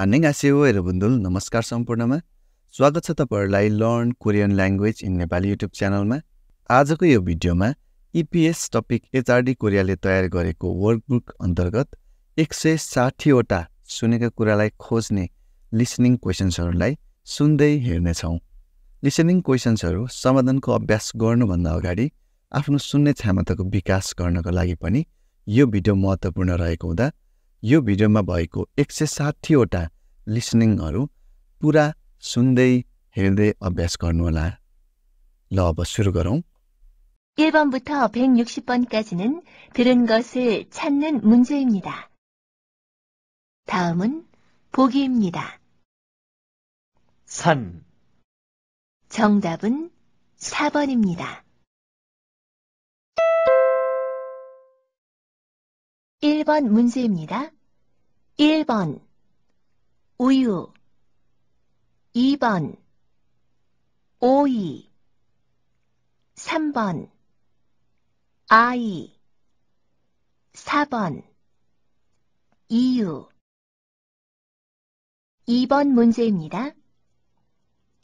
हान्नेगासेको हेर बन्धुल नमस्कार सम्पूर्णमा स्वागत छ तपाईँहरूलाई learn Korean language in Nepali YouTube च्यानलमा आजको यो भिडियोमा इपिएस टपिक एचआरडी कोरियाले तयार गरेको वर्कबुक अन्तर्गत एक सय साठीवटा सुनेका कुरालाई खोज्ने लिसनिङ क्वेसन्सहरूलाई सुन्दै हेर्नेछौँ लिसनिङ क्वेसन्सहरू समाधानको अभ्यास गर्नुभन्दा अगाडि आफ्नो सुन्ने क्षमताको विकास गर्नको लागि पनि यो भिडियो महत्त्वपूर्ण रहेको हुँदा यो भिडियोमा भएको एक सय साठीवटा लिसनिङहरू पुरा सुन्दै हेर्दै अभ्यास गर्नुहोला ल अब सुरु गरौँ 1번부터 160번까지는 들은 것을 찾는 문제입니다. 다음은 보기입니다. 3 정답은 4번입니다. 1번 문제입니다. 1번 우유 2번 오이 3번 아이 4번 이유 2번 문제입니다.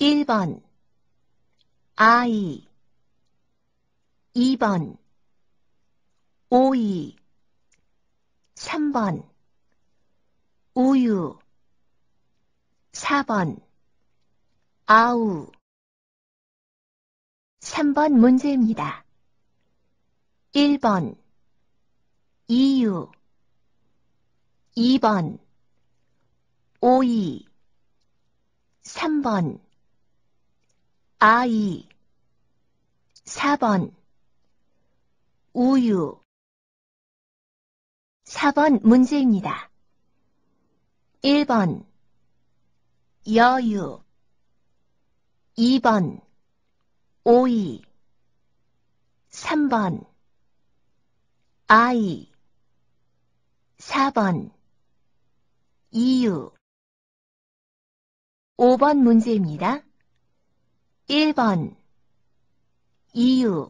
1번 아이 2번 오이 3번 우유 4번 아우 3번 문제입니다. 1번 이유 2번 오이 3번 아이 4번 우유 4번 문제입니다. 1번 여유 2번 오이 3번 아이 4번 이유 5번 문제입니다. 1번 이유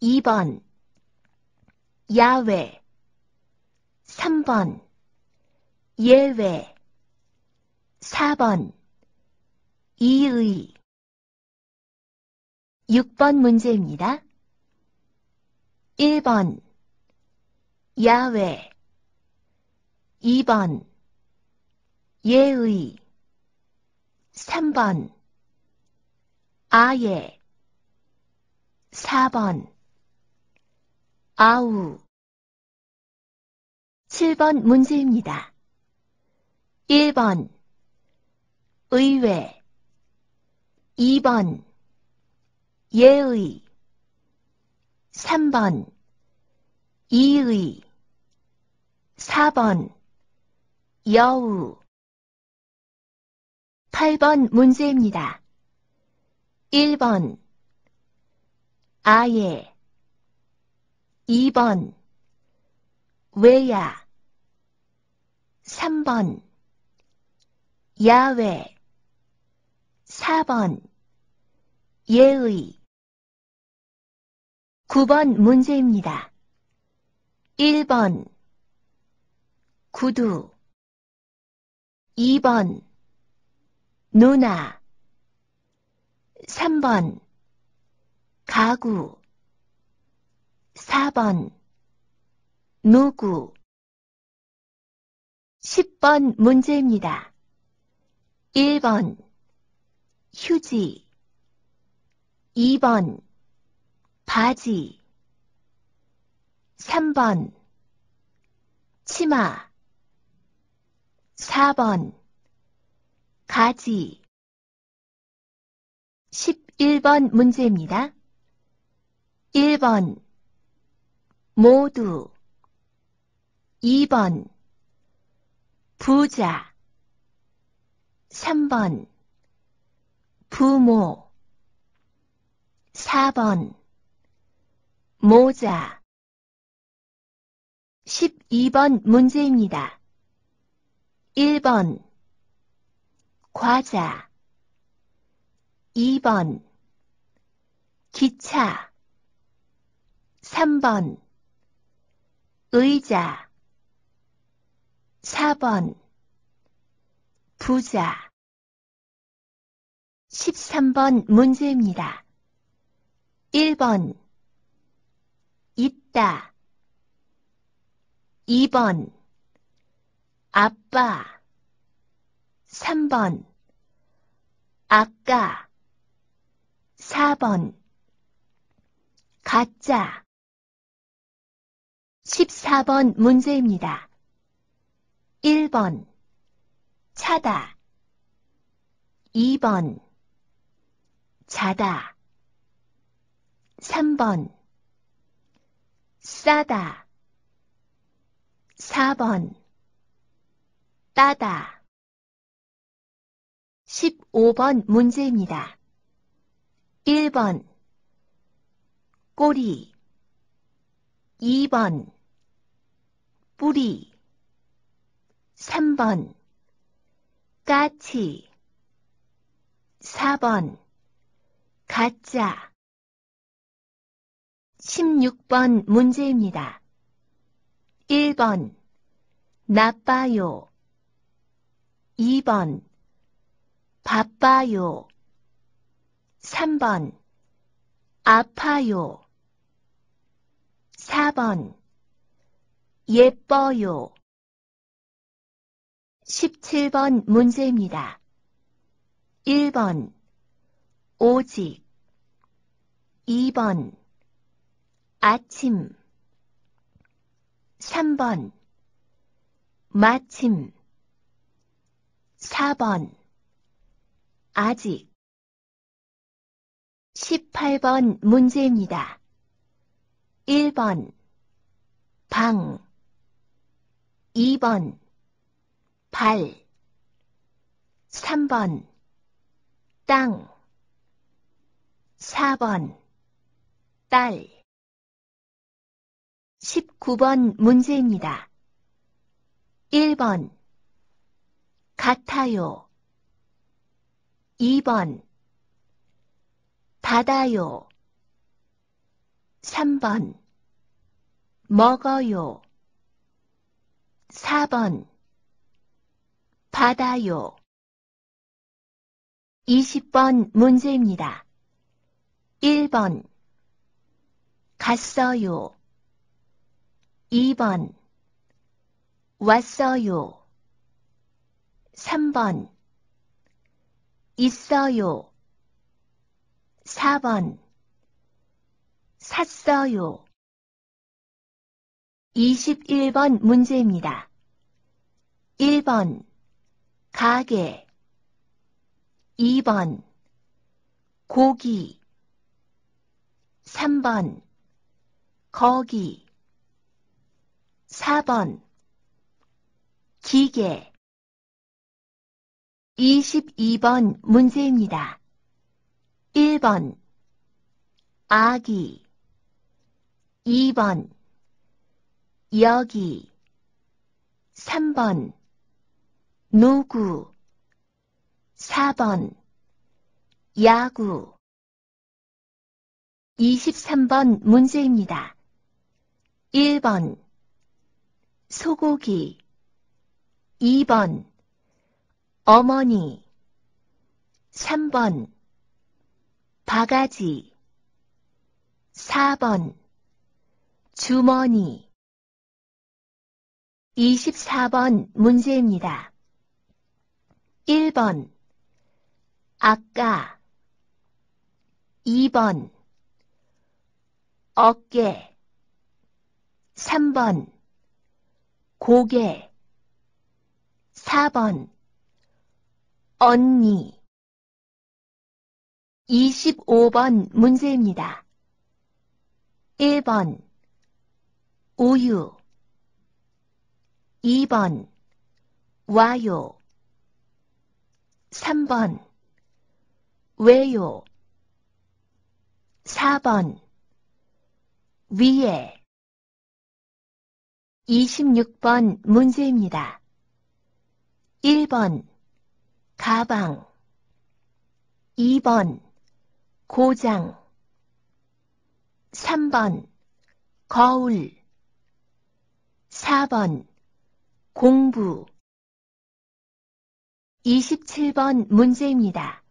2번 야외 3번 예외 4번 이의 6번 문제입니다. 1번 야외 2번 예의 3번 아예 4번 아우 7번 문제입니다. 1번 의외 2번 예의 3번 이의 4번 여우 8번 문제입니다. 1번 아예 2번 왜야 3번 야외 4번 예의 9번 문제입니다. 1번 구두 2번 누나 3번 가구 4번 누구 10번 문제입니다. 1번 휴지 2번 바지 3번 치마 4번 가지 11번 문제입니다. 1번 모두 2번 부자 3번 부모 4번 모자 12번 문제입니다. 1번 과자 2번 기차 3번 의자 4번 부자 13번 문제입니다. 1번 있다 2번 아빠 3번 아까 4번 가짜 14번 문제입니다. 1번 차다 2번 자다 3번 싸다 4번 따다 15번 문제입니다. 1번 꼬리 2번 뿌리 3번 까치 4번 가짜 16번 문제입니다. 1번 나빠요 2번 바빠요 3번 아파요 4번 예뻐요 17번 문제입니다. 1번 오직 2번 아침 3번 마침 4번 아직 18번 문제입니다. 1번 방 2번 발 3번 땅 4번 딸 19번 문제입니다. 1번 같아요 2번 받아요 3번 먹어요 4번 받아요. 20번 문제입니다. 1번 갔어요. 2번 왔어요. 3번 있어요. 4번 샀어요. 21번 문제입니다. 1번 가게 2번 고기 3번 거기 4번 기계 22번 문제입니다. 1번 아기 2번 여기 3번 노구 4번 야구 23번 문제입니다. 1번 소고기 2번 어머니 3번 바가지 4번 주머니 24번 문제입니다. 1번 아까 2번 어깨 3번 고개 4번 언니 25번 문제입니다. 1번 우유 2번 와요 3번 왜요 4번 위에 26번 문제입니다. 1번 가방 2번 고장 3번 거울 4번 공부 27번 문제입니다.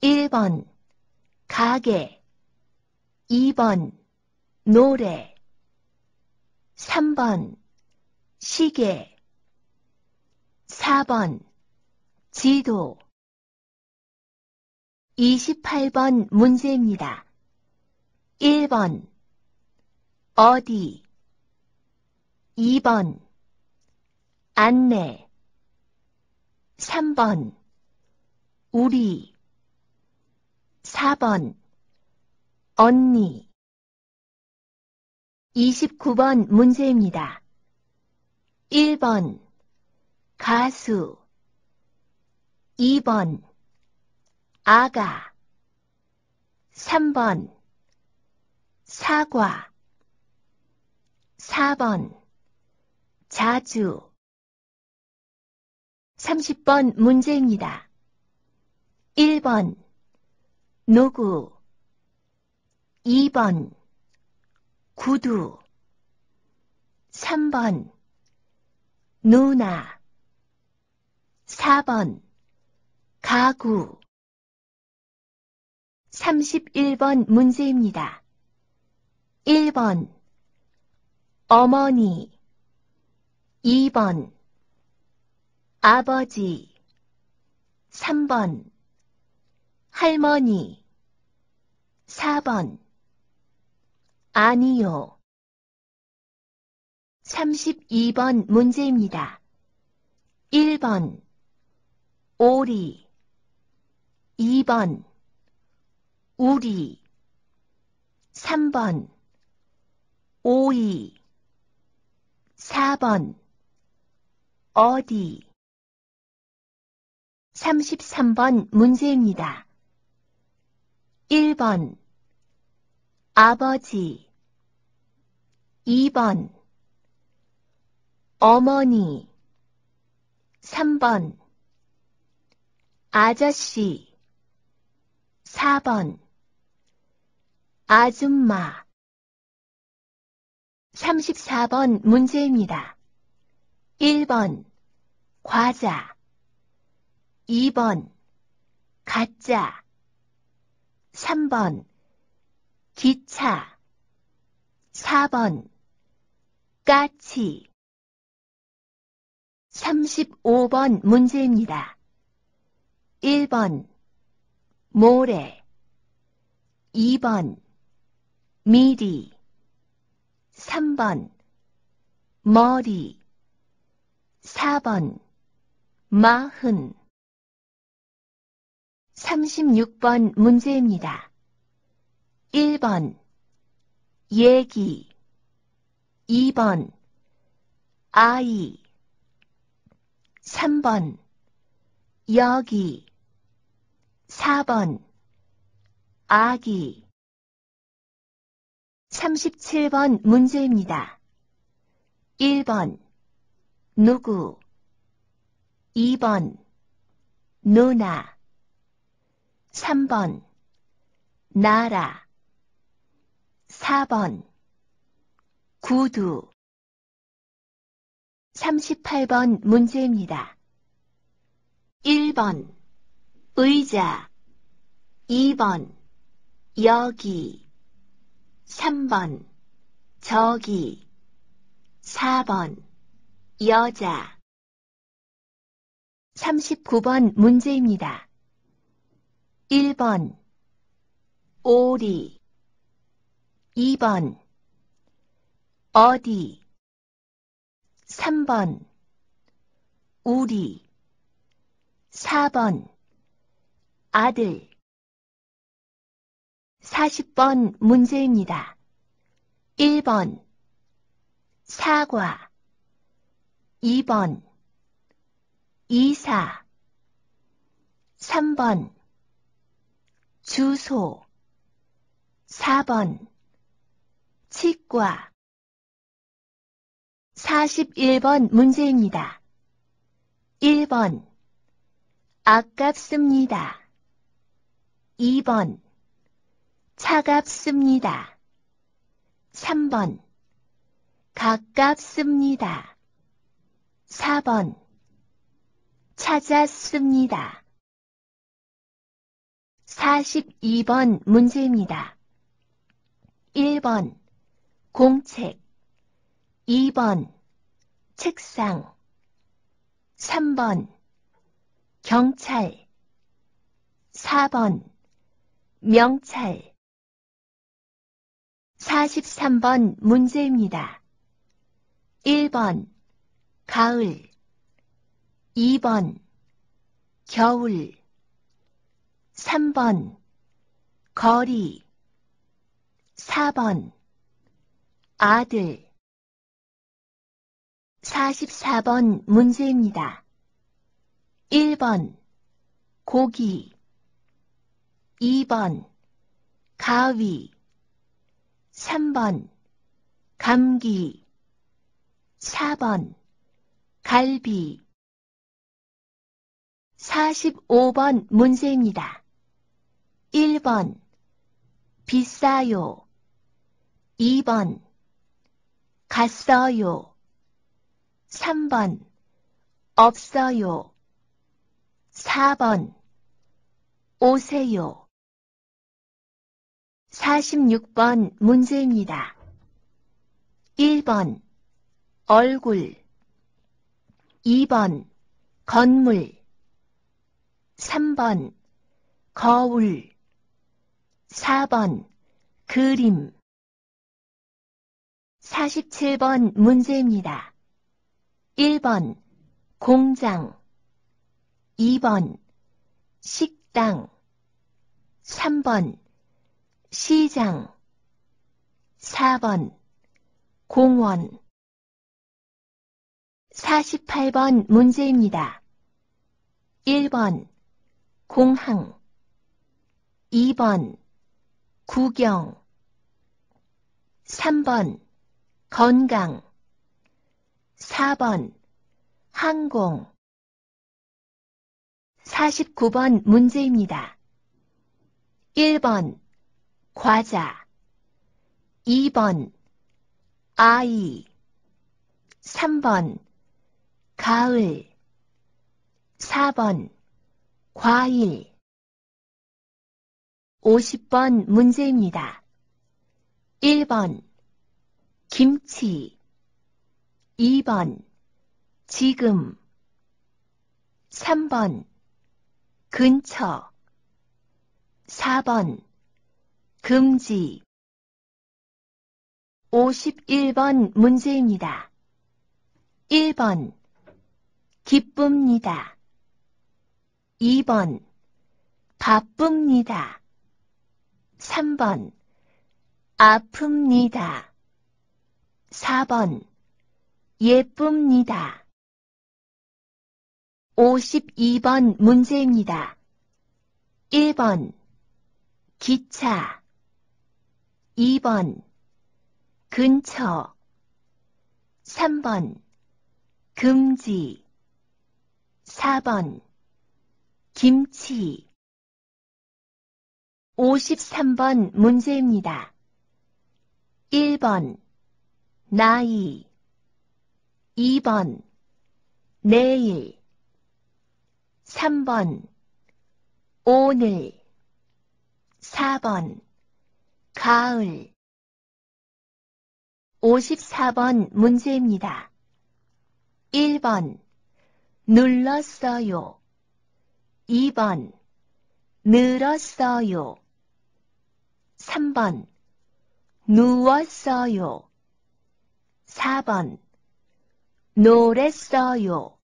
1번 가게 2번 노래 3번 시계 4번 지도 28번 문제입니다. 1번 어디 2번 안내 3번 우리 4번 언니 29번 문제입니다. 1번 가수 2번 아가 3번 사과 4번 자주 30번 문제입니다. 1번 노구 2번 구두 3번 누나 4번 가구 31번 문제입니다. 1번 어머니 2번 아버지 3번 할머니 4번 아니요 32번 문제입니다. 1번 오리 2번 우리 3번 오이 4번 어디 33번 문제입니다. 1번 아버지 2번 어머니 3번 아저씨 4번 아줌마 34번 문제입니다. 1번 과자 2번 가짜 3번 기차 4번 까치 35번 문제입니다. 1번 모래 2번 미리 3번 머리 4번 마흔 36번 문제입니다. 1번 얘기 2번 아이 3번 여기 4번 아기 37번 문제입니다. 1번 누구 2번 누나 3번 나라 4번 구두 38번 문제입니다. 1번 의자 2번 여기 3번 저기 4번 여자 39번 문제입니다. 1번 오리 2번 어디 3번 우리 4번 아들 40번 문제입니다. 1번 사과 2번 이사 3번 주소 4번 치과 41번 문제입니다. 1번 아깝습니다. 2번 차갑습니다. 3번 가깝습니다. 4번 찾았습니다. 42번 문제입니다. 1번 공책 2번 책상 3번 경찰 4번 명찰 43번 문제입니다. 1번 가을 2번 겨울 3번 거리 4번 아들 44번 문제입니다. 1번 고기 2번 가위 3번 감기 4번 갈비 45번 문제입니다. 1번 비싸요 2번 갔어요 3번 없어요 4번 오세요 46번 문제입니다. 1번 얼굴 2번 건물 3번 거울 4번 그림 47번 문제입니다. 1번 공장 2번 식당 3번 시장 4번 공원 48번 문제입니다. 1번 공항 2번 구경 3번 건강 4번 항공 49번 문제입니다. 1번 과자 2번 아이 3번 가을 4번 과일 50번 문제입니다. 1번 김치 2번 지금 3번 근처 4번 금지 51번 문제입니다. 1번 기쁩니다. 2번 바쁩니다. 3번 아픕니다. 4번 예쁩니다. 52번 문제입니다. 1번 기차 2번 근처 3번 금지 4번 김치 53번 문제입니다. 1번 나이 2번 내일 3번 오늘 4번 가을 54번 문제입니다. 1번 눌렀어요 2번 늘었어요 3번 누웠어요. 4번 노랬어요.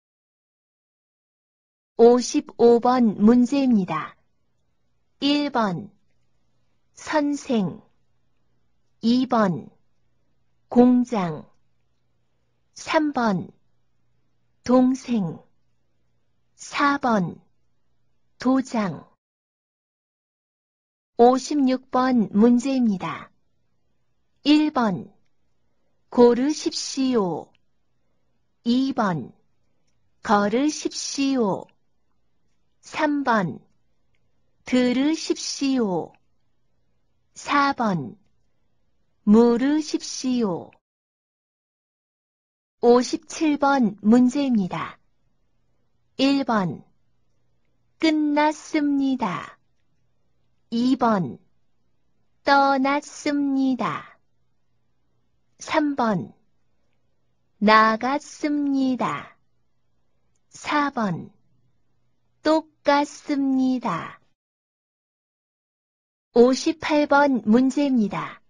55번 문제입니다. 1번 선생 2번 공장 3번 동생 4번 도장 56번 문제입니다. 1번 고르십시오. 2번 걸으십시오. 3번 들으십시오. 4번 물으십시오. 57번 문제입니다. 1번 끝났습니다. 2번 떠났습니다. 3번 나갔습니다. 4번 똑같습니다. 58번 문제입니다.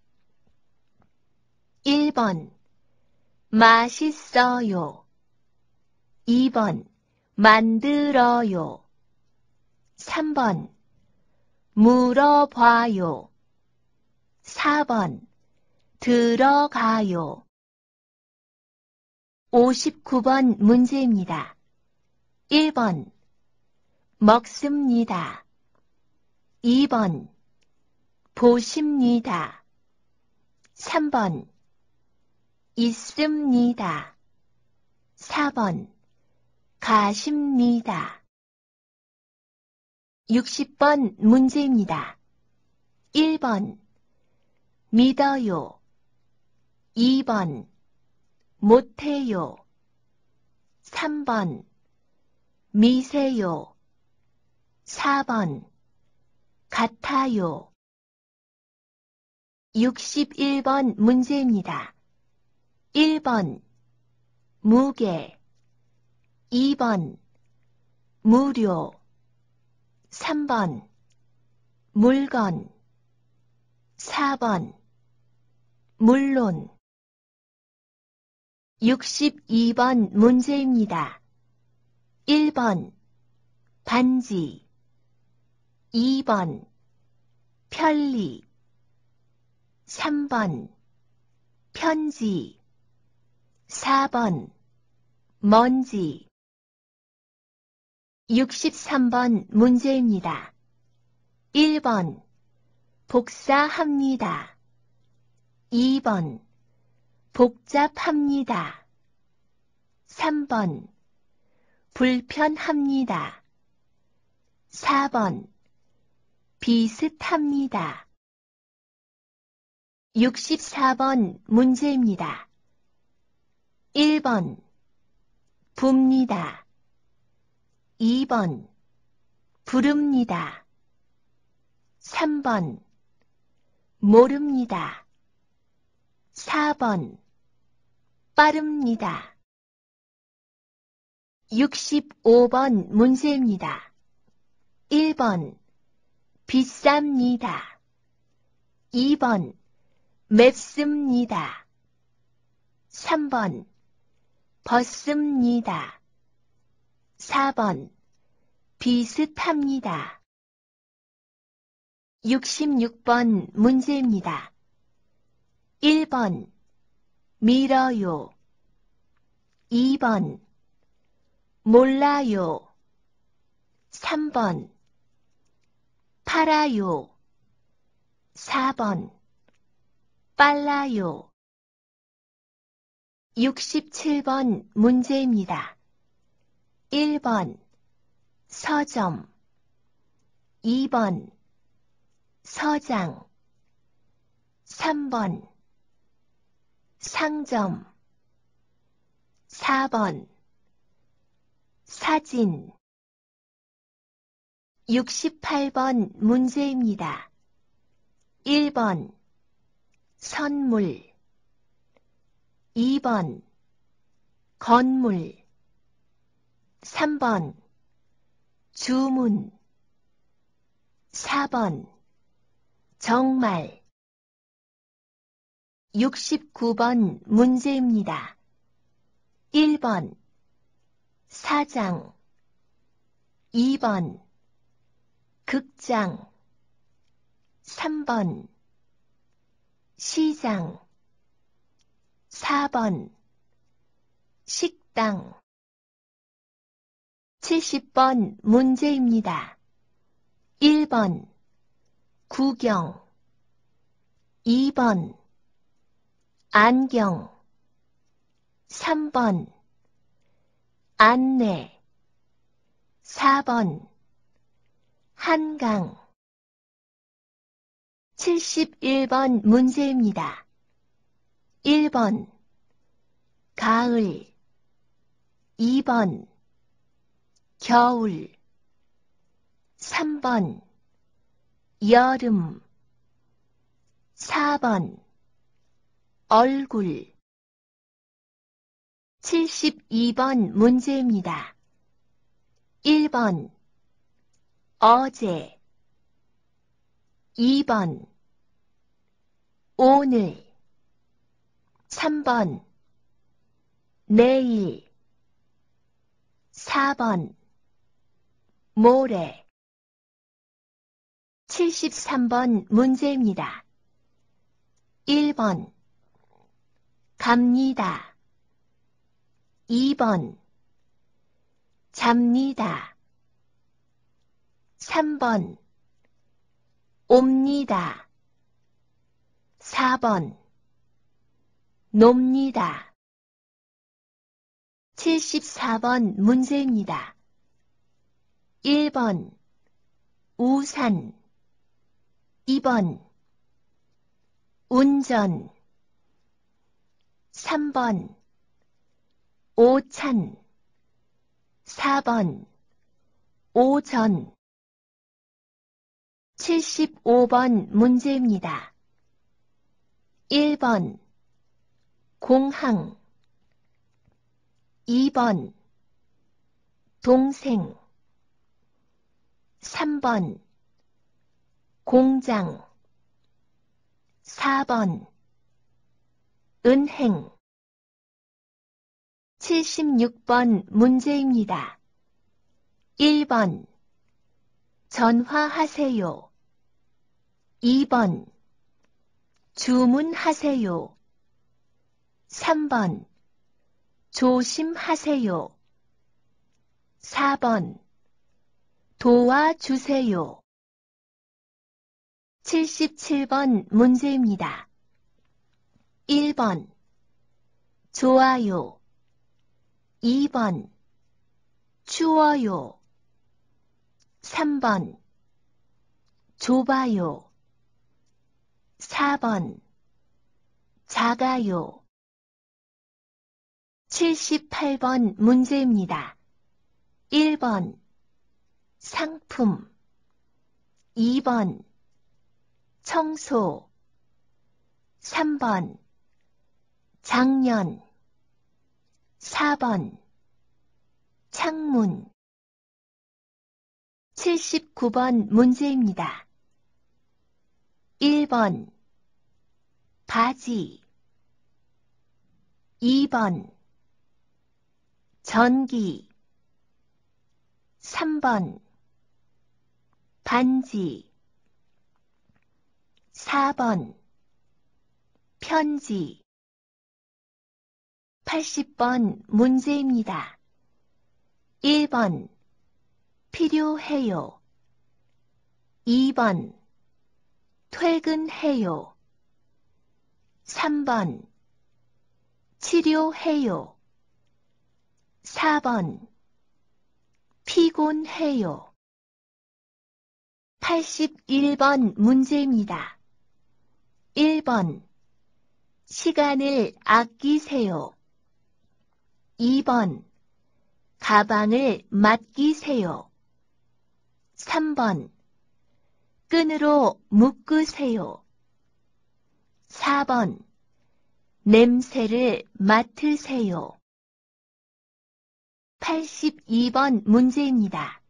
1번 맛있어요. 2번 만들어요. 3번 물어봐요. 4번 들어가요. 59번 문제입니다. 1번 먹습니다. 2번 보십니다. 3번 있습니다. 4번 가십니다. 60번 문제입니다. 1번 믿어요 2번 못해요 3번 미세요 4번 같아요 61번 문제입니다. 1번 무게 2번 무료 3번 물건 4번 물론 62번 문제입니다. 1번 반지 2번 편리 3번 편지 4번 먼지 63번 문제입니다. 1번 복사합니다. 2번 복잡합니다. 3번 불편합니다. 4번 비슷합니다. 64번 문제입니다. 1번 붑니다. 2번 부릅니다. 3번 모릅니다. 4번 빠릅니다. 65번 문제입니다. 1번 비쌉니다. 2번 맵습니다. 3번 벗습니다. 4번 비슷합니다. 66번 문제입니다. 1번 밀어요 2번 몰라요 3번 팔아요 4번 빨라요 67번 문제입니다. 1번 서점 2번 서장 3번 상점 4번 사진 68번 문제입니다. 1번 선물 2번 건물 3번 주문 4번 정말 69번 문제입니다. 1번 사장 2번 극장 3번 시장 4번 식당 70번 문제입니다. 1번 구경 2번 안경 3번 안내 4번 한강 71번 문제입니다. 1번 가을 2번 겨울 3번 여름 4번 얼굴 72번 문제입니다. 1번 어제 2번 오늘 3번 내일 4번 모래 73번 문제입니다. 1번 갑니다 2번 잡니다 3번 옵니다 4번 놉니다 74번 문제입니다. 1번 우산 2번 운전 3번 오찬 4번 오전 75번 문제입니다. 1번 공항 2번 동생 3번 공장 4번 은행 76번 문제입니다. 1번 전화하세요. 2번 주문하세요. 3번 조심하세요. 4번 도와주세요. 77번 문제입니다. 1번 좋아요 2번 추워요 3번 좁아요 4번 작아요 78번 문제입니다. 1번 상품 2번 청소 3번 작년 4번 창문 79번 문제입니다. 1번 바지 2번 전기 3번 반지 4번 편지 80번 문제입니다. 1번 필요해요. 2번 퇴근해요. 3번 치료해요. 4번 피곤해요. 81번 문제입니다. 1번 시간을 아끼세요. 2번 가방을 맡기세요. 3번 끈으로 묶으세요. 4번 냄새를 맡으세요. 82번 문제입니다.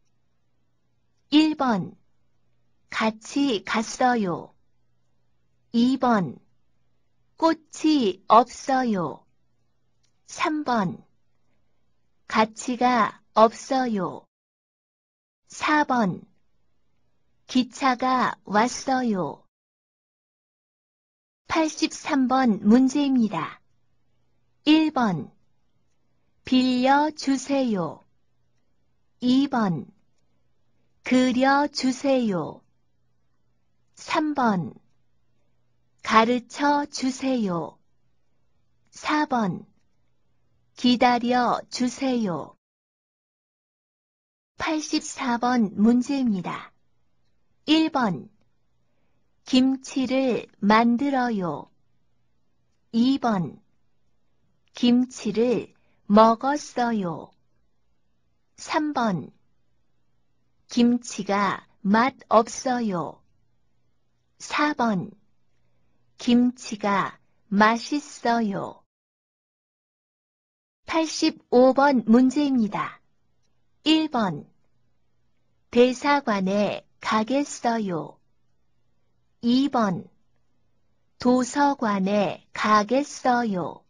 1번 같이 갔어요. 2번 꽃이 없어요. 3번 가치가 없어요. 4번 기차가 왔어요. 83번 문제입니다. 1번 빌려주세요. 2번 그려주세요. 3번 가르쳐 주세요. 4번 기다려 주세요. 84번 문제입니다. 1번 김치를 만들어요. 2번 김치를 먹었어요. 3번 김치가 맛 없어요. 4번 김치가 맛있어요. 85번 문제입니다. 1번 대사관에 가겠어요. 2번 도서관에 가겠어요.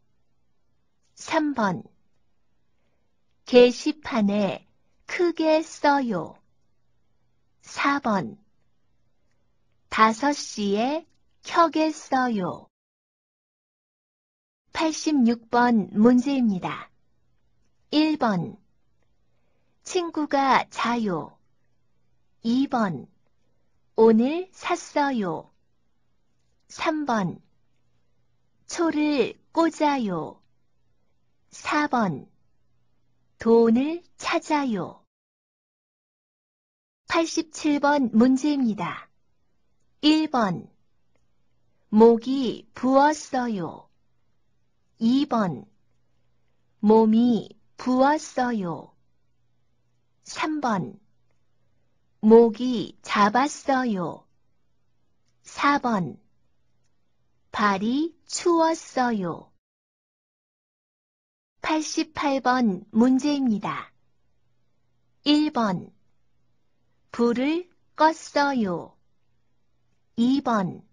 3번 게시판에 크게 써요. 4번 5 시에 켜겠어요. 86번 문제입니다. 1번 친구가 자요. 2번 오늘 샀어요. 3번 초를 꽂아요. 4번 돈을 찾아요. 87번 문제입니다. 1번 목이 부었어요. 2번 몸이 부었어요. 3번 목이 잡았어요. 4번 발이 추웠어요. 88번 문제입니다. 1번 불을 껐어요. 2번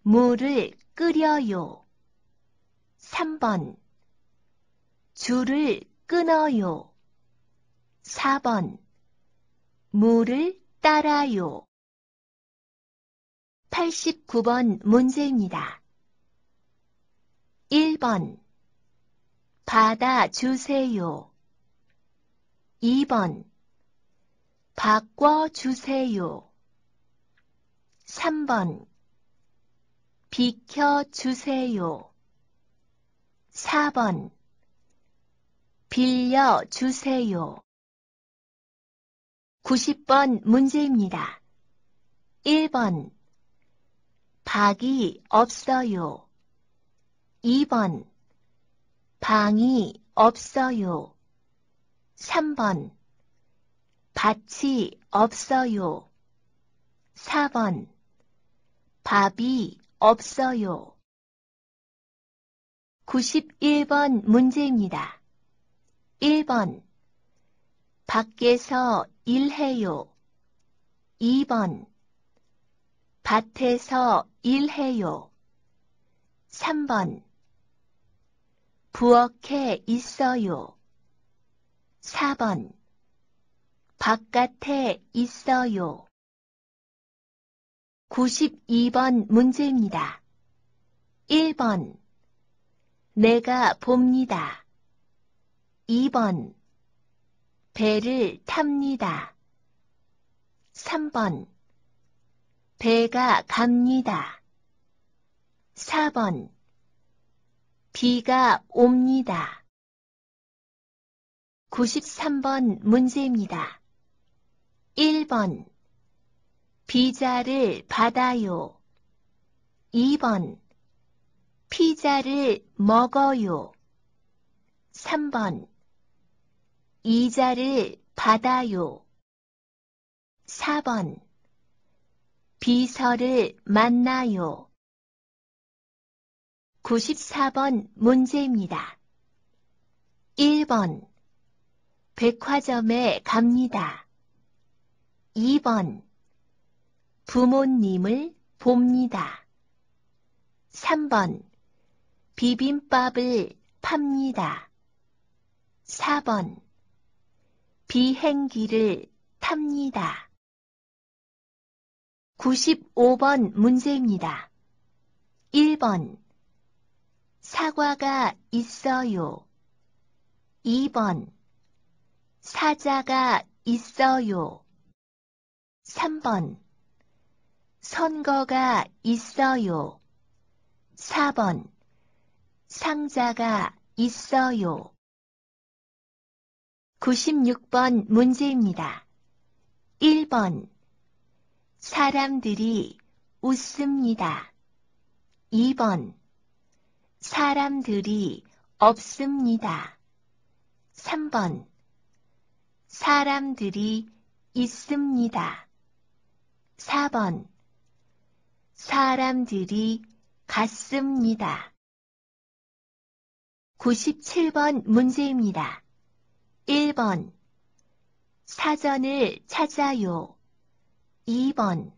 물을 끓여요. 3번 줄을 끊어요. 4번 물을 따라요. 89번 문제입니다. 1번 받아 주세요. 2번 바꿔 주세요. 3번 비켜주세요. 4번 빌려주세요. 90번 문제입니다. 1번 박이 없어요. 2번 방이 없어요. 3번 밭이 없어요. 4번 밥이 없어요. 91번 문제입니다. 1번 밖에서 일해요. 2번 밭에서 일해요. 3번 부엌에 있어요. 4번 바깥에 있어요. 92번 문제입니다. 1번 내가 봅니다. 2번 배를 탑니다. 3번 배가 갑니다. 4번 비가 옵니다. 93번 문제입니다. 1번 비자를 받아요. 2번 피자를 먹어요. 3번 이자를 받아요. 4번 비서를 만나요. 94번 문제입니다. 1번 백화점에 갑니다. 2번 부모님을 봅니다. 3번 비빔밥을 팝니다. 4번 비행기를 탑니다. 95번 문제입니다. 1번 사과가 있어요. 2번 사자가 있어요. 3번 선거가 있어요. 4번 상자가 있어요. 96번 문제입니다. 1번 사람들이 웃습니다. 2번 사람들이 없습니다. 3번 사람들이 있습니다. 4번 사람들이 갔습니다. 97번 문제입니다. 1번 사전을 찾아요. 2번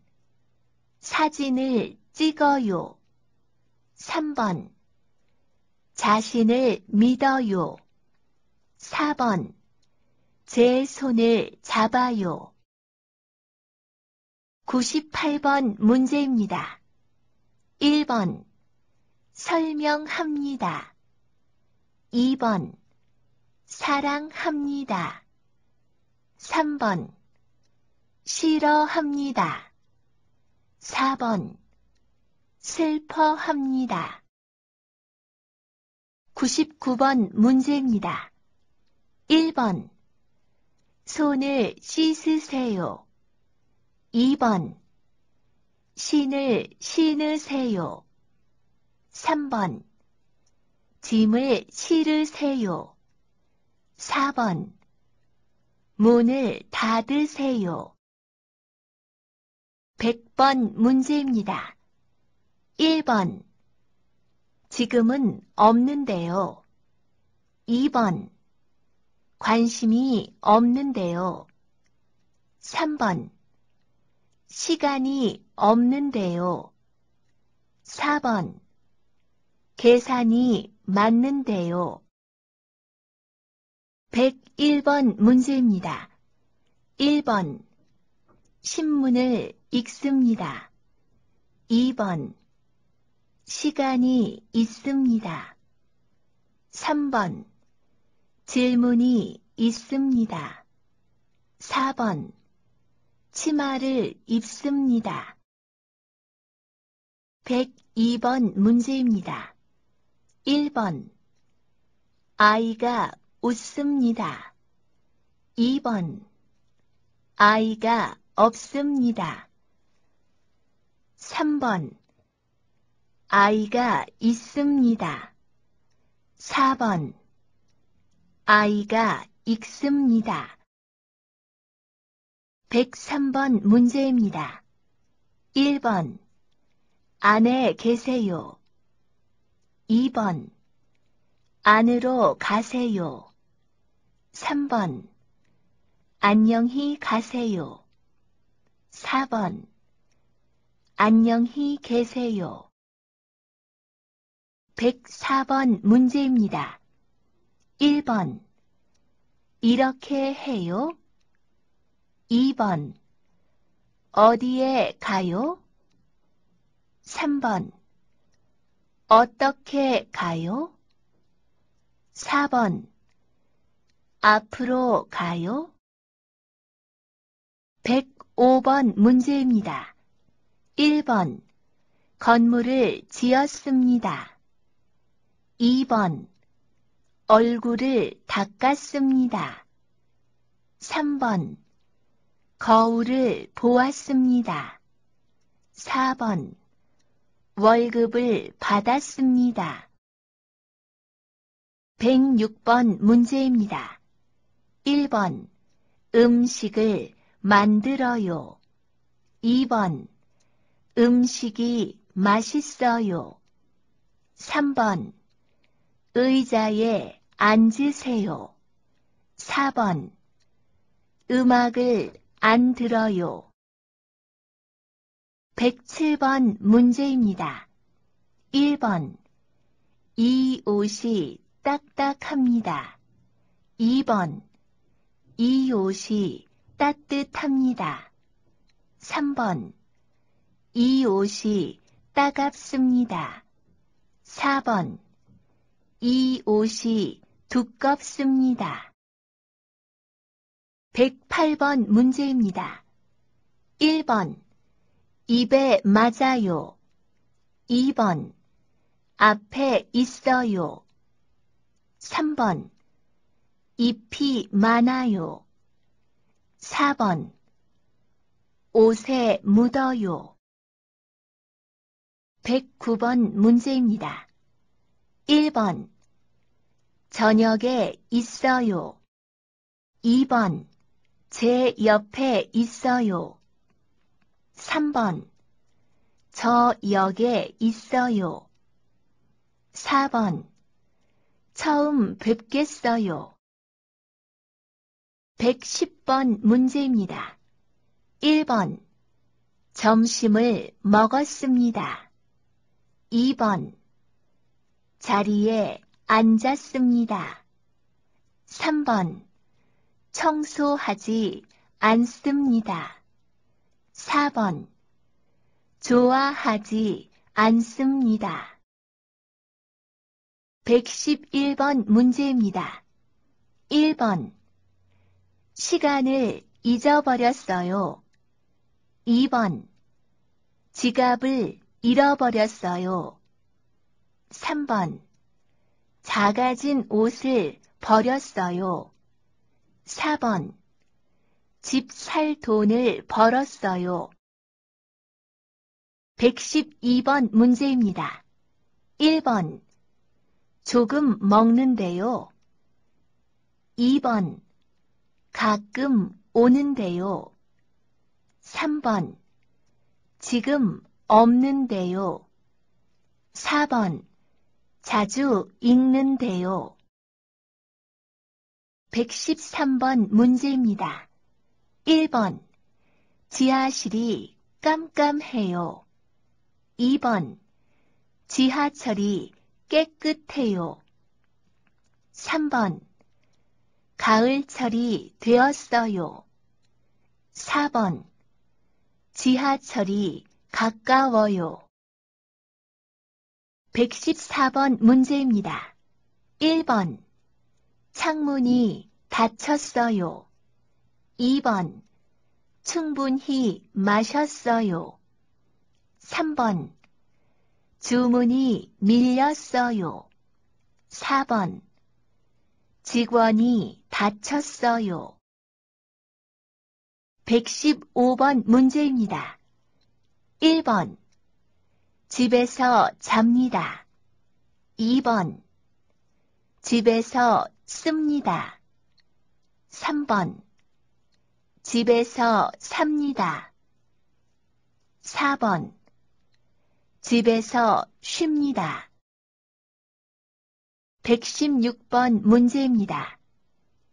사진을 찍어요. 3번 자신을 믿어요. 4번 제 손을 잡아요. 98번 문제입니다. 1번 설명합니다. 2번 사랑합니다. 3번 싫어합니다. 4번 슬퍼합니다. 99번 문제입니다. 1번 손을 씻으세요. 2번 신을 신으세요. 3번. 짐을 실으세요. 4번. 문을 닫으세요. 100번 문제입니다. 1번. 지금은 없는데요. 2번. 관심이 없는데요. 3번. 시간이 없는데요. 4번 계산이 맞는데요. 101번 문제입니다. 1번 신문을 읽습니다. 2번 시간이 있습니다. 3번 질문이 있습니다. 4번 치마를 입습니다. 102번 문제입니다. 1번 아이가 웃습니다. 2번 아이가 없습니다. 3번 아이가 있습니다. 4번 아이가 읽습니다. 103번 문제입니다. 1번 안에 계세요. 2번 안으로 가세요. 3번 안녕히 가세요. 4번 안녕히 계세요. 104번 문제입니다. 1번 이렇게 해요. 2번 어디에 가요? 3번 어떻게 가요? 4번 앞으로 가요? 105번 문제입니다. 1번 건물을 지었습니다. 2번 얼굴을 닦았습니다. 3번 거울을 보았습니다. 4번 월급을 받았습니다. 106번 문제입니다. 1번 음식을 만들어요. 2번 음식이 맛있어요. 3번 의자에 앉으세요. 4번 음악을 안 들어요. 107번 문제입니다. 1번 이 옷이 딱딱합니다. 2번 이 옷이 따뜻합니다. 3번 이 옷이 따갑습니다. 4번 이 옷이 두껍습니다. 108번 문제입니다. 1번 입에 맞아요. 2번. 앞에 있어요. 3번. 잎이 많아요. 4번. 옷에 묻어요. 109번 문제입니다. 1번. 저녁에 있어요. 2번. 제 옆에 있어요. 3번. 저 역에 있어요. 4번. 처음 뵙겠어요. 110번 문제입니다. 1번. 점심을 먹었습니다. 2번. 자리에 앉았습니다. 3번. 청소하지 않습니다. 4번 좋아하지 않습니다. 111번 문제입니다. 1번 시간을 잊어버렸어요. 2번 지갑을 잃어버렸어요. 3번 작아진 옷을 버렸어요. 4번 집살 돈을 벌었어요. 112번 문제입니다. 1번 조금 먹는데요. 2번 가끔 오는데요. 3번 지금 없는데요. 4번 자주 읽는데요. 113번 문제입니다. 1번 지하실이 깜깜해요. 2번 지하철이 깨끗해요. 3번 가을철이 되었어요. 4번 지하철이 가까워요. 114번 문제입니다. 1번 창문이 닫혔어요. 2번 충분히 마셨어요. 3번 주문이 밀렸어요. 4번 직원이 다쳤어요. 115번 문제입니다. 1번 집에서 잡니다. 2번 집에서 씁니다. 3번 집에서 삽니다. 4번 집에서 쉽니다. 116번 문제입니다.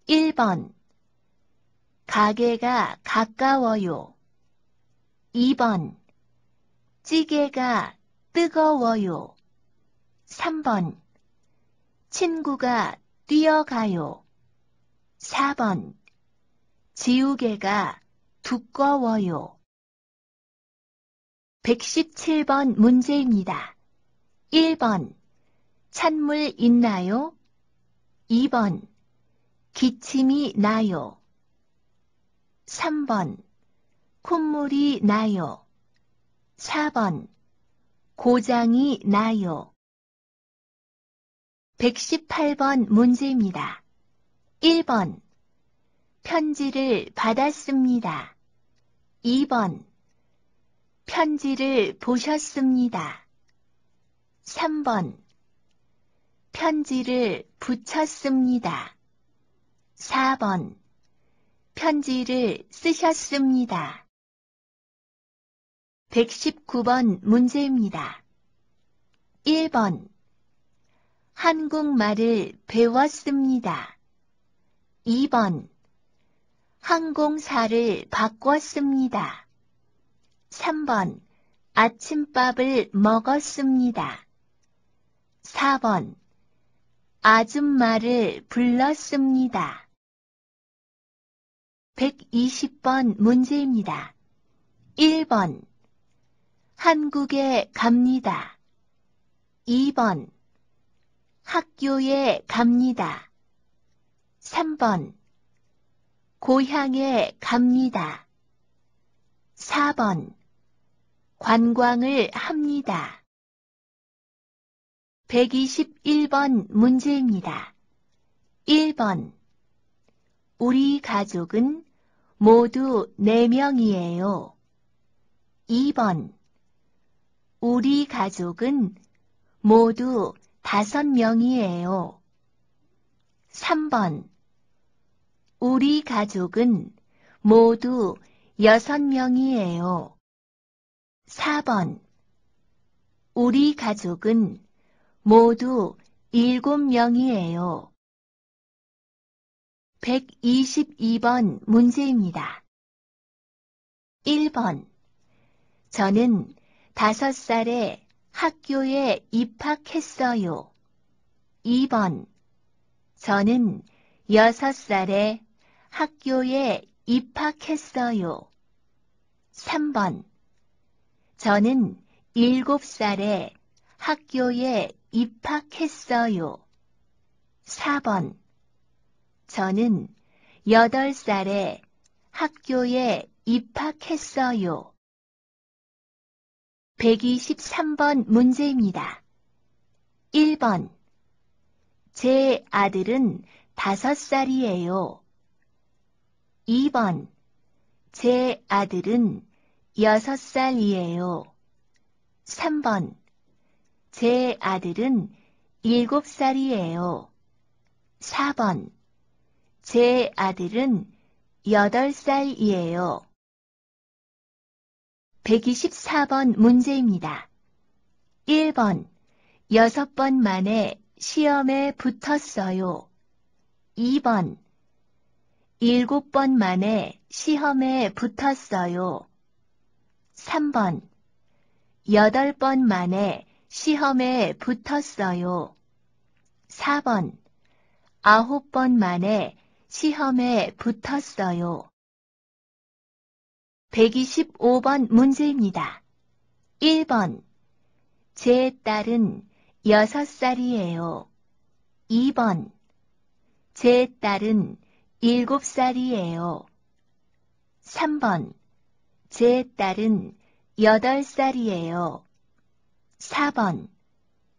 1번 가게가 가까워요. 2번 찌개가 뜨거워요. 3번 친구가 뛰어가요. 4번 지우개가 두꺼워요. 117번 문제입니다. 1번 찬물 있나요? 2번 기침이 나요. 3번 콧물이 나요. 4번 고장이 나요. 118번 문제입니다. 1번 편지를 받았습니다. 2번 편지를 보셨습니다. 3번 편지를 붙였습니다. 4번 편지를 쓰셨습니다. 119번 문제입니다. 1번 한국말을 배웠습니다. 2번 항공사를 바꿨습니다. 3번 아침밥을 먹었습니다. 4번 아줌마를 불렀습니다. 120번 문제입니다. 1번 한국에 갑니다. 2번 학교에 갑니다. 3번 고향에 갑니다. 4번 관광을 합니다. 121번 문제입니다. 1번 우리 가족은 모두 4명이에요. 2번 우리 가족은 모두 5명이에요. 3번 우리 가족은 모두 여섯 명이에요. 4번 우리 가족은 모두 일곱 명이에요. 122번 문제입니다. 1번 저는 다섯 살에 학교에 입학했어요. 2번 저는 여섯 살에 학교에 입학했어요. 3번. 저는 7살에 학교에 입학했어요. 4번. 저는 8살에 학교에 입학했어요. 123번 문제입니다. 1번. 제 아들은 5살이에요. 2번. 제 아들은 6살이에요. 3번. 제 아들은 7살이에요. 4번. 제 아들은 8살이에요. 124번 문제입니다. 1번. 6번 만에 시험에 붙었어요. 2번. 일곱 번 만에 시험에 붙었어요. 3번. 여덟 번 만에 시험에 붙었어요. 4번. 아홉 번 만에 시험에 붙었어요. 125번 문제입니다. 1번. 제 딸은 6살이에요. 2번. 제 딸은 일곱 살이에요. 3번. 제 딸은 여덟 살이에요. 4번.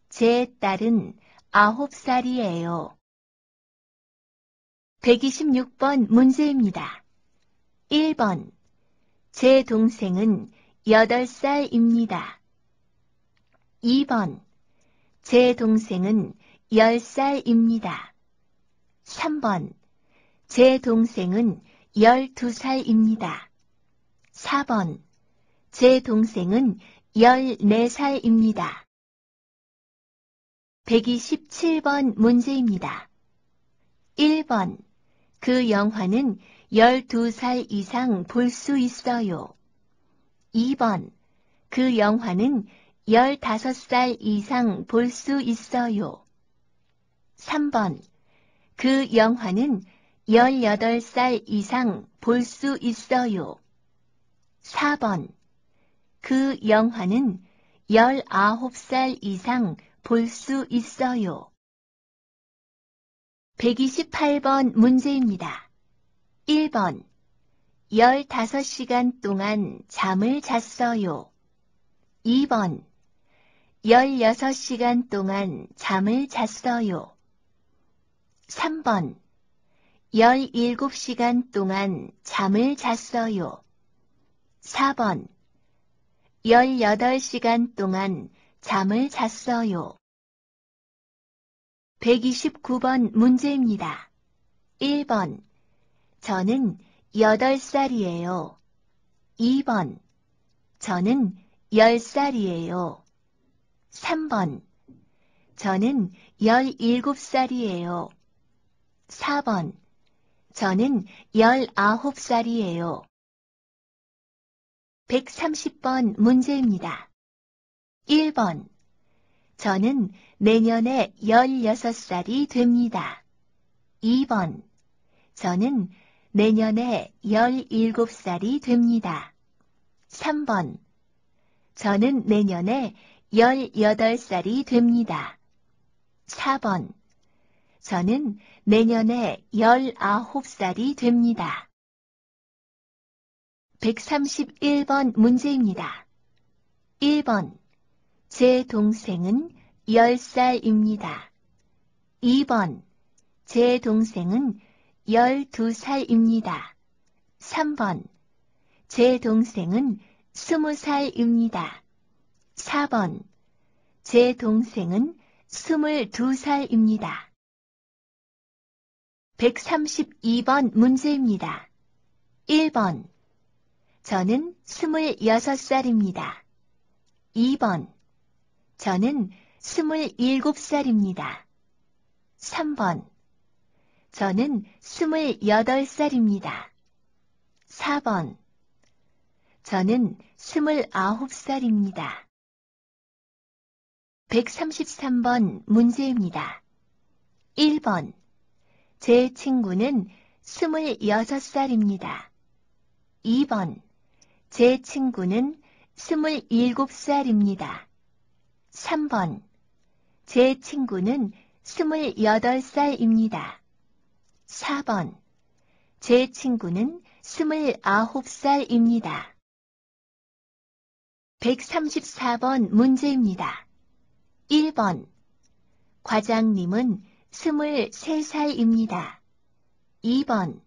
제 딸은 아홉 살이에요. 126번 문제입니다. 1번. 제 동생은 여덟 살입니다 2번. 제 동생은 열살입니다 3번. 제 동생은 12살입니다. 4번. 제 동생은 14살입니다. 127번 문제입니다. 1번. 그 영화는 12살 이상 볼 수 있어요. 2번. 그 영화는 15살 이상 볼 수 있어요. 3번. 그 영화는 18살 이상 볼 수 있어요. 4번. 그 영화는 19살 이상 볼 수 있어요. 128번 문제입니다. 1번. 15시간 동안 잠을 잤어요. 2번. 16시간 동안 잠을 잤어요. 3번. 17시간 동안 잠을 잤어요. 4번 18시간 동안 잠을 잤어요. 129번 문제입니다. 1번 저는 8살이에요. 2번 저는 10살이에요. 3번 저는 17살이에요. 4번 저는 19살이에요. 130번 문제입니다. 1번. 저는 내년에 16살이 됩니다. 2번. 저는 내년에 17살이 됩니다. 3번. 저는 내년에 18살이 됩니다. 4번. 저는 내년에 19살이 됩니다. 131번 문제입니다. 1번. 제 동생은 10살입니다. 2번. 제 동생은 12살입니다. 3번. 제 동생은 20살입니다. 4번. 제 동생은 22살입니다. 132번 문제입니다. 1번. 저는 26살입니다. 2번. 저는 27살입니다. 3번. 저는 28살입니다. 4번. 저는 29살입니다. 133번 문제입니다. 1번. 제 친구는 26살입니다. 2번. 제 친구는 27살입니다. 3번. 제 친구는 28살입니다. 4번. 제 친구는 29살입니다. 134번 문제입니다. 1번. 과장님은 23살입니다. 2번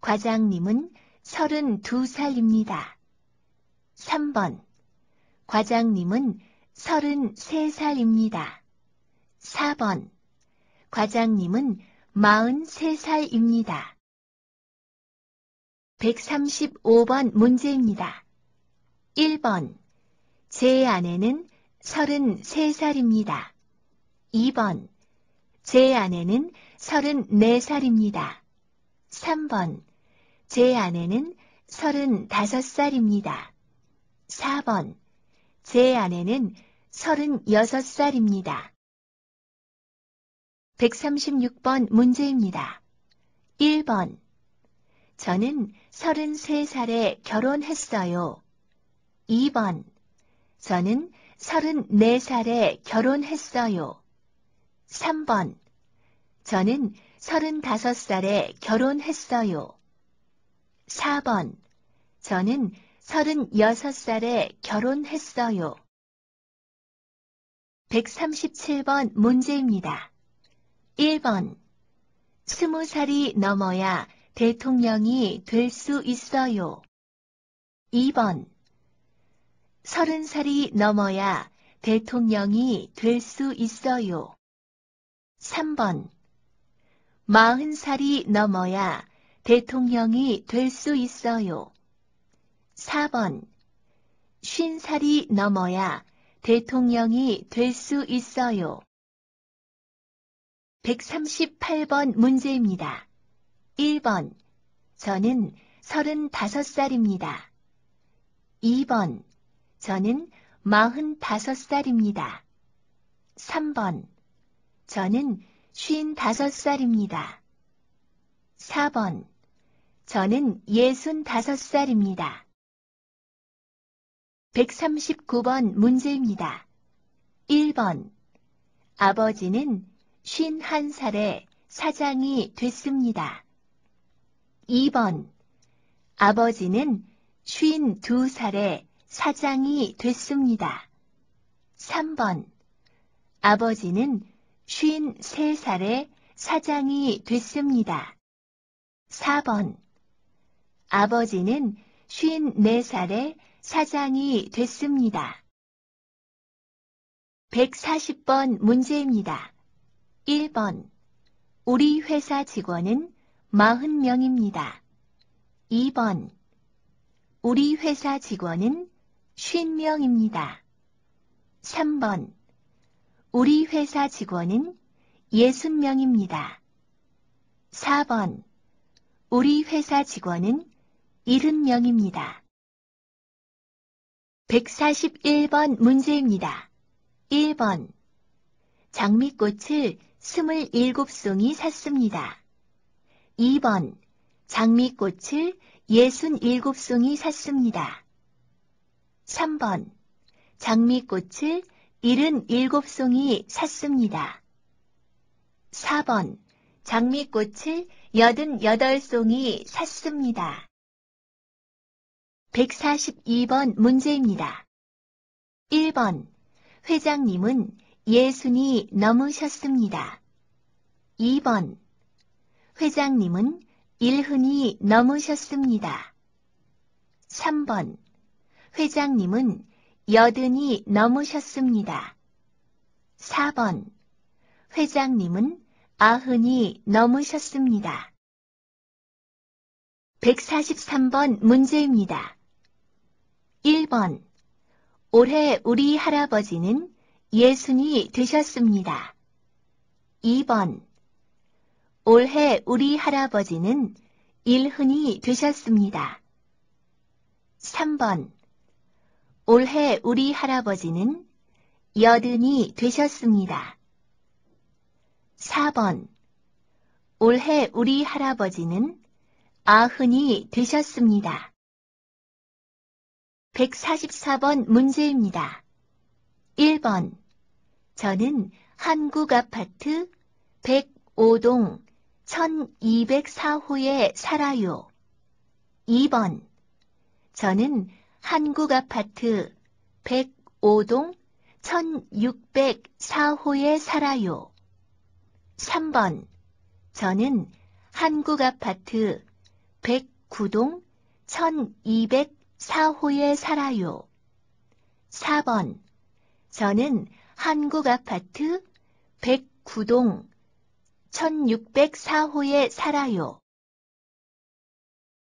과장님은 32살입니다. 3번 과장님은 33살입니다. 4번 과장님은 43살입니다. 135번 문제입니다. 1번 제 아내는 33살입니다. 2번 제 아내는 34살입니다. 3번. 제 아내는 35살입니다. 4번. 제 아내는 36살입니다. 136번 문제입니다. 1번. 저는 33살에 결혼했어요. 2번. 저는 34살에 결혼했어요. 3번. 저는 35살에 결혼했어요. 4번. 저는 36살에 결혼했어요. 137번 문제입니다. 1번. 20살이 넘어야 대통령이 될 수 있어요. 2번. 30살이 넘어야 대통령이 될 수 있어요. 3번 마흔 살이 넘어야 대통령이 될 수 있어요. 4번 쉰 살이 넘어야 대통령이 될 수 있어요. 138번 문제입니다. 1번 저는 35살입니다. 2번 저는 45살입니다. 3번 저는 55살입니다. 4번. 저는 65살입니다. 139번 문제입니다. 1번. 아버지는 51살에 사장이 됐습니다. 2번. 아버지는 52살에 사장이 됐습니다. 3번. 아버지는 53살에 사장이 됐습니다. 4번 아버지는 54살에 사장이 됐습니다. 140번 문제입니다. 1번 우리 회사 직원은 40명입니다. 2번 우리 회사 직원은 50명입니다. 3번 우리 회사 직원은 60명입니다. 4번. 우리 회사 직원은 70명입니다. 141번 문제입니다. 1번. 장미꽃을 27송이 샀습니다. 2번. 장미꽃을 67송이 샀습니다. 3번. 장미꽃을 일7 송이 샀습니다. 4번 장미꽃을 8 8 송이 샀습니다. 142번 문제입니다. 1번 회장님은 예순이 넘으셨습니다. 2번 회장님은 일흔이 넘으셨습니다. 3번 회장님은 여든이 넘으셨습니다. 4번 회장님은 아흔이 넘으셨습니다. 143번 문제입니다. 1번 올해 우리 할아버지는 예순이 되셨습니다. 2번 올해 우리 할아버지는 일흔이 되셨습니다. 3번 올해 우리 할아버지는 여든이 되셨습니다. 4번 올해 우리 할아버지는 아흔이 되셨습니다. 144번 문제입니다. 1번 저는 한국 아파트 105동 1204호에 살아요. 2번 저는 한국 아파트 105동 1604호에 살아요. 3번. 저는 한국 아파트 109동 1204호에 살아요. 4번. 저는 한국 아파트 109동 1604호에 살아요.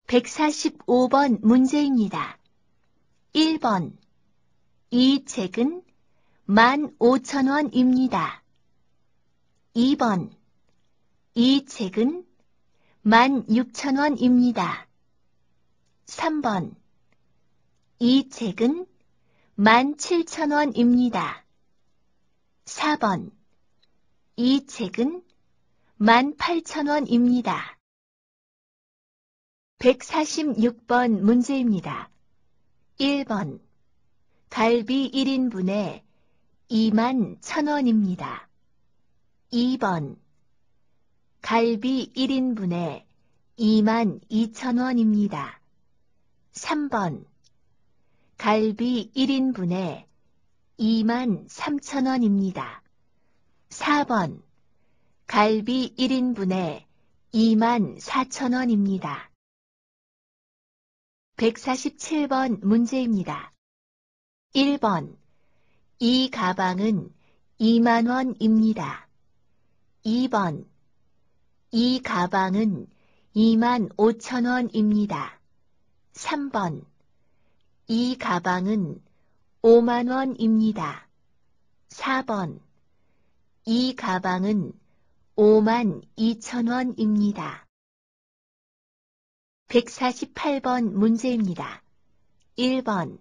145번 문제입니다. 1번 이 책은 15,000원입니다. 2번 이 책은 16,000원입니다. 3번 이 책은 17,000원입니다. 4번 이 책은 18,000원입니다. 146번 문제입니다. 1번 갈비 1인분에 2만 1,000원입니다. 2번 갈비 1인분에 2만 2 0원입니다 3번 갈비 1인분에 2만 3 0원입니다 4번 갈비 1인분에 2만 4 0원입니다 147번 문제입니다. 1번. 이 가방은 2만원입니다. 2번. 이 가방은 2만 5천원입니다. 3번. 이 가방은 5만원입니다. 4번. 이 가방은 5만 2천원입니다. 148번 문제입니다. 1번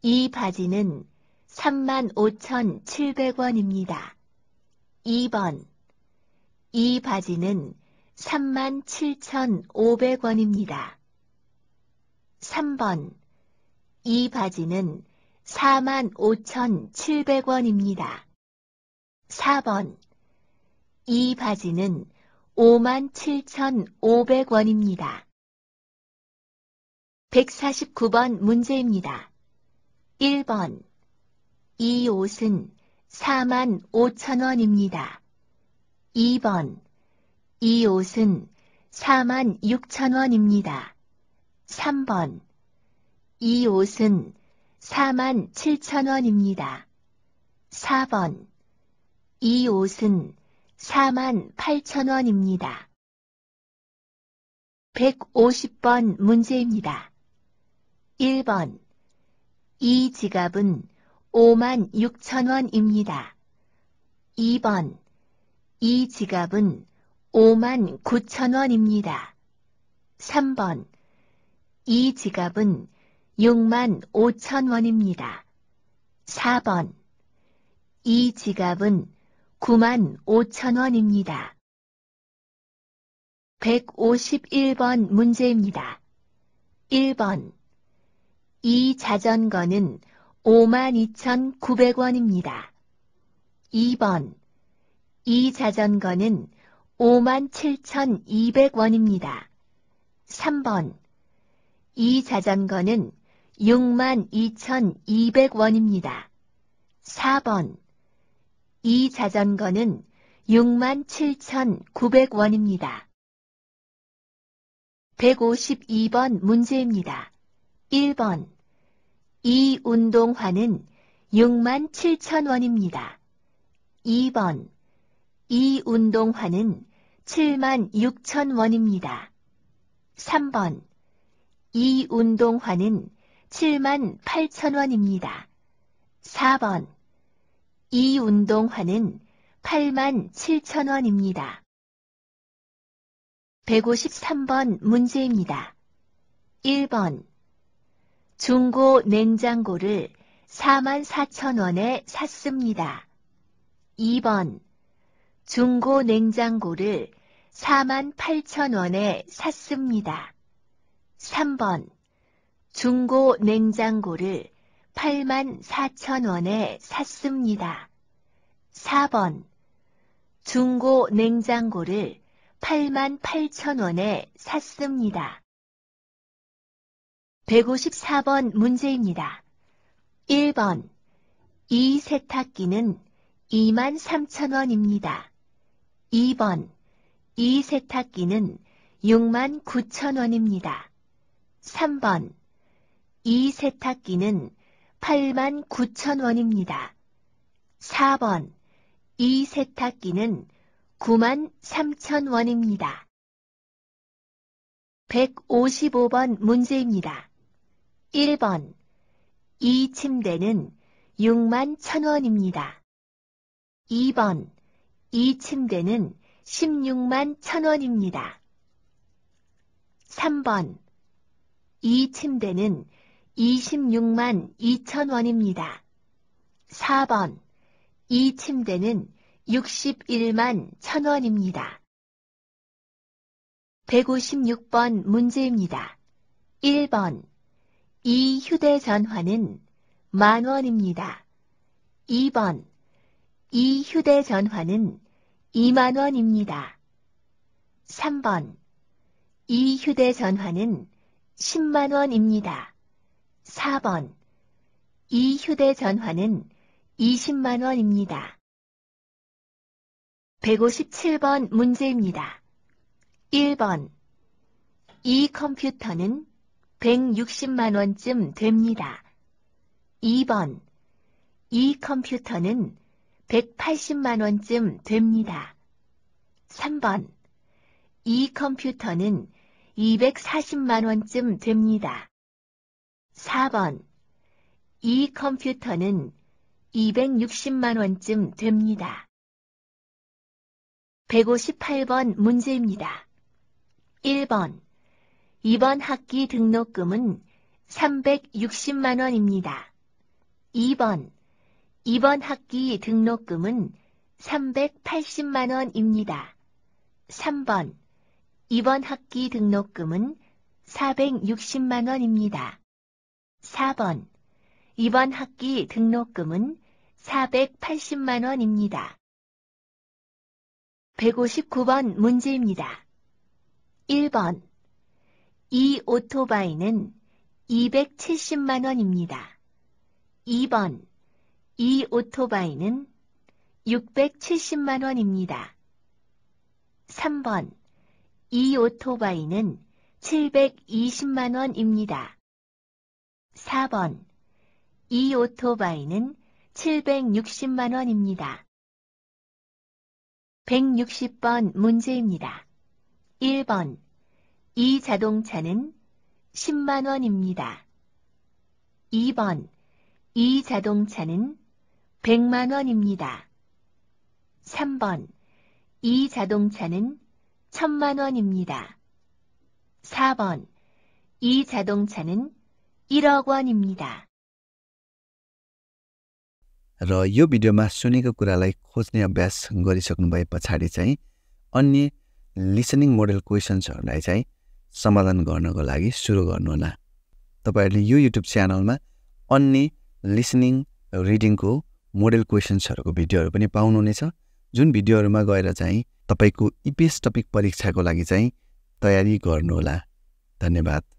이 바지는 35,700원입니다. 2번 이 바지는 37,500원입니다. 3번 이 바지는 45,700원입니다. 4번 이 바지는 57,500원입니다. 149번 문제입니다. 1번 이 옷은 4만 5천 원입니다. 2번 이 옷은 4만 6천 원입니다. 3번 이 옷은 4만 7천 원입니다. 4번 이 옷은 4만 8천 원입니다. 150번 문제입니다. 1번 이 지갑은 5만 6천 원입니다. 2번 이 지갑은 5만 9천 원입니다. 3번 이 지갑은 6만 5천 원입니다. 4번 이 지갑은 9만 5천 원입니다. 151번 문제입니다. 1번 이 자전거는 52,900원입니다. 2번. 이 자전거는 57,200원입니다. 3번. 이 자전거는 62,200원입니다. 4번. 이 자전거는 67,900원입니다. 152번 문제입니다. 1번. 이 운동화는 6만 7천 원입니다. 2번. 이 운동화는 7만 6천 원입니다. 3번. 이 운동화는 7만 8천 원입니다. 4번. 이 운동화는 8만 7천 원입니다. 153번 문제입니다. 1번. 중고 냉장고를 44,000원에 샀습니다. 2번 중고 냉장고를 48,000원에 샀습니다. 3번 중고 냉장고를 84,000원에 샀습니다. 4번 중고 냉장고를 88,000원에 샀습니다. 154번 문제입니다. 1번 이 세탁기는 23,000원입니다. 2번 이 세탁기는 69,000원입니다. 3번 이 세탁기는 89,000원입니다. 4번 이 세탁기는 93,000원입니다. 155번 문제입니다. 1번. 이 침대는 6만 0원입니다 2번. 이 침대는 16만 0원입니다 3번. 이 침대는 26만 2 0원입니다 4번. 이 침대는 61만 0원입니다 156번 문제입니다. 1번. 이 휴대전화는 만 원입니다. 2번. 이 휴대전화는 2만 원입니다. 3번. 이 휴대전화는 10만 원입니다. 4번. 이 휴대전화는 20만 원입니다. 157번 문제입니다. 1번. 이 컴퓨터는 160만원쯤 됩니다. 2번. 이 컴퓨터는 180만원쯤 됩니다. 3번. 이 컴퓨터는 240만원쯤 됩니다. 4번. 이 컴퓨터는 260만원쯤 됩니다. 158번 문제입니다. 1번. 이번 학기 등록금은 360만 원입니다. 2번 이번 학기 등록금은 380만 원입니다. 3번 이번 학기 등록금은 460만 원입니다. 4번 이번 학기 등록금은 480만 원입니다. 159번 문제입니다. 1번 이 오토바이는 270만 원입니다. 2번. 이 오토바이는 670만 원입니다. 3번. 이 오토바이는 720만 원입니다. 4번. 이 오토바이는 760만 원입니다. 160번 문제입니다. 1번. 이 자동차는 10만 원입니다. 2번. 이 자동차는 100만 원입니다. 3번. 이 자동차는 1000만 원입니다. 4번. 이 자동차는 1억 원입니다. र यो भिडियोमा सुनेको कुरालाई खोज्ने अभ्यास गरिसक्नु भए पछाडि चाहिँ अन्य लिसनिङ मोडल क्वेसन्सहरूलाई चाहिँ समाधान गर्नको लागि सुरु गर्नुहोला तपाईँहरूले यो युट्युब च्यानलमा अन्य लिसनिङ रिडिङको मोडल क्वेसन्सहरूको भिडियोहरू पनि पाउनुहुनेछ जुन भिडियोहरूमा गएर चाहिँ तपाईँको इपिएस e टपिक परीक्षाको लागि चाहिँ तयारी गर्नुहोला धन्यवाद